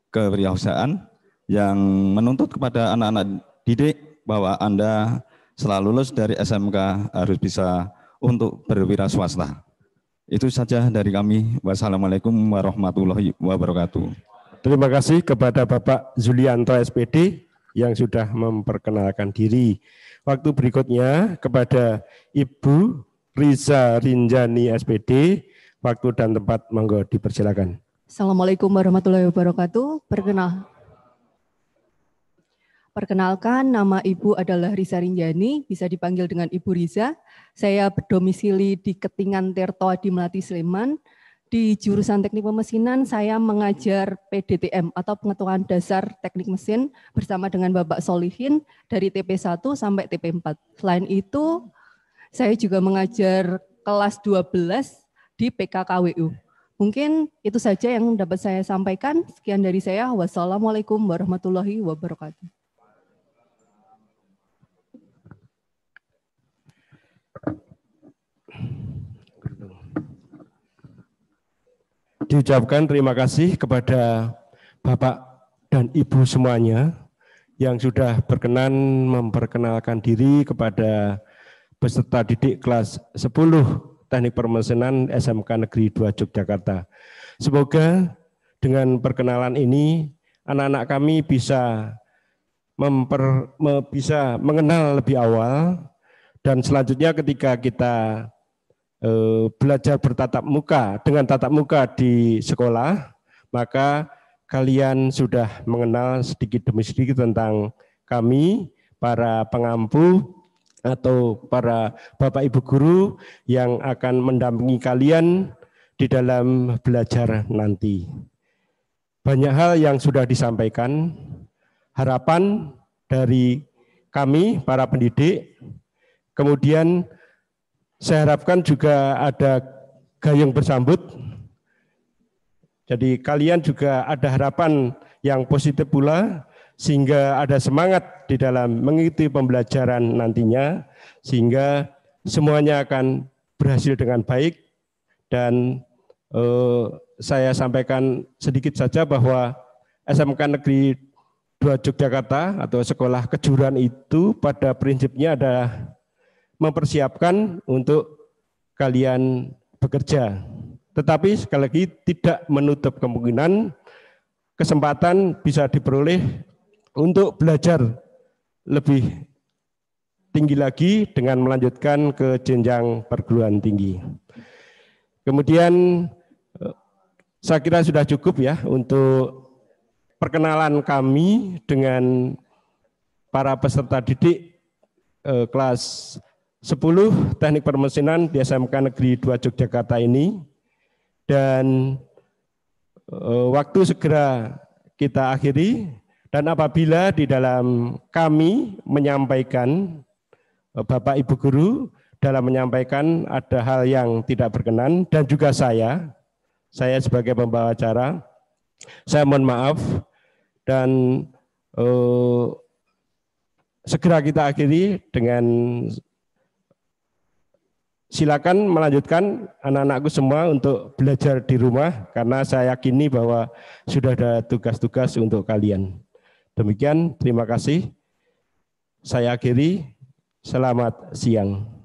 kewirausahaan yang menuntut kepada anak-anak didik bahwa Anda setelah lulus dari SMK harus bisa untuk berwira swasta. Itu saja dari kami. Wassalamualaikum warahmatullahi wabarakatuh. Terima kasih kepada Bapak Zulianto SPD yang sudah memperkenalkan diri. Waktu berikutnya kepada Ibu Riza Rinjani SPD. Waktu dan tempat monggo dipersilakan. Assalamualaikum warahmatullahi wabarakatuh. Perkenal, Perkenalkan, nama Ibu adalah Risa Rinjani, bisa dipanggil dengan Ibu Riza. Saya berdomisili di Ketingan Tirto di Melati Sleman. Di jurusan teknik pemesinan, saya mengajar PDTM atau Pengetahuan Dasar Teknik Mesin bersama dengan Bapak Solihin dari TP1 sampai TP4. Selain itu, saya juga mengajar kelas 12 di PKKWU. Mungkin itu saja yang dapat saya sampaikan. Sekian dari saya. Wassalamualaikum warahmatullahi wabarakatuh. diucapkan terima kasih kepada Bapak dan Ibu semuanya yang sudah berkenan memperkenalkan diri kepada peserta didik kelas 10 Teknik Permesinan SMK Negeri 2 Yogyakarta. Semoga dengan perkenalan ini anak-anak kami bisa memper, bisa mengenal lebih awal dan selanjutnya ketika kita Eh, belajar bertatap muka dengan tatap muka di sekolah, maka kalian sudah mengenal sedikit demi sedikit tentang kami, para pengampu atau para Bapak Ibu guru yang akan mendampingi kalian di dalam belajar nanti. Banyak hal yang sudah disampaikan. Harapan dari kami para pendidik kemudian saya harapkan juga ada gayung bersambut. Jadi kalian juga ada harapan yang positif pula sehingga ada semangat di dalam mengikuti pembelajaran nantinya sehingga semuanya akan berhasil dengan baik dan eh, saya sampaikan sedikit saja bahwa SMK Negeri 2 Yogyakarta atau Sekolah Kejuruan itu pada prinsipnya ada mempersiapkan untuk kalian bekerja. Tetapi sekali lagi tidak menutup kemungkinan kesempatan bisa diperoleh untuk belajar lebih tinggi lagi dengan melanjutkan ke jenjang perguruan tinggi. Kemudian eh, saya kira sudah cukup ya untuk perkenalan kami dengan para peserta didik eh, kelas 10 teknik permesinan di SMK Negeri 2 Yogyakarta ini dan eh, waktu segera kita akhiri dan apabila di dalam kami menyampaikan eh, Bapak Ibu guru dalam menyampaikan ada hal yang tidak berkenan dan juga saya saya sebagai pembawa acara saya mohon maaf dan e, segera kita akhiri dengan silakan melanjutkan anak-anakku semua untuk belajar di rumah karena saya yakini bahwa sudah ada tugas-tugas untuk kalian. Demikian, terima kasih. Saya akhiri. Selamat siang.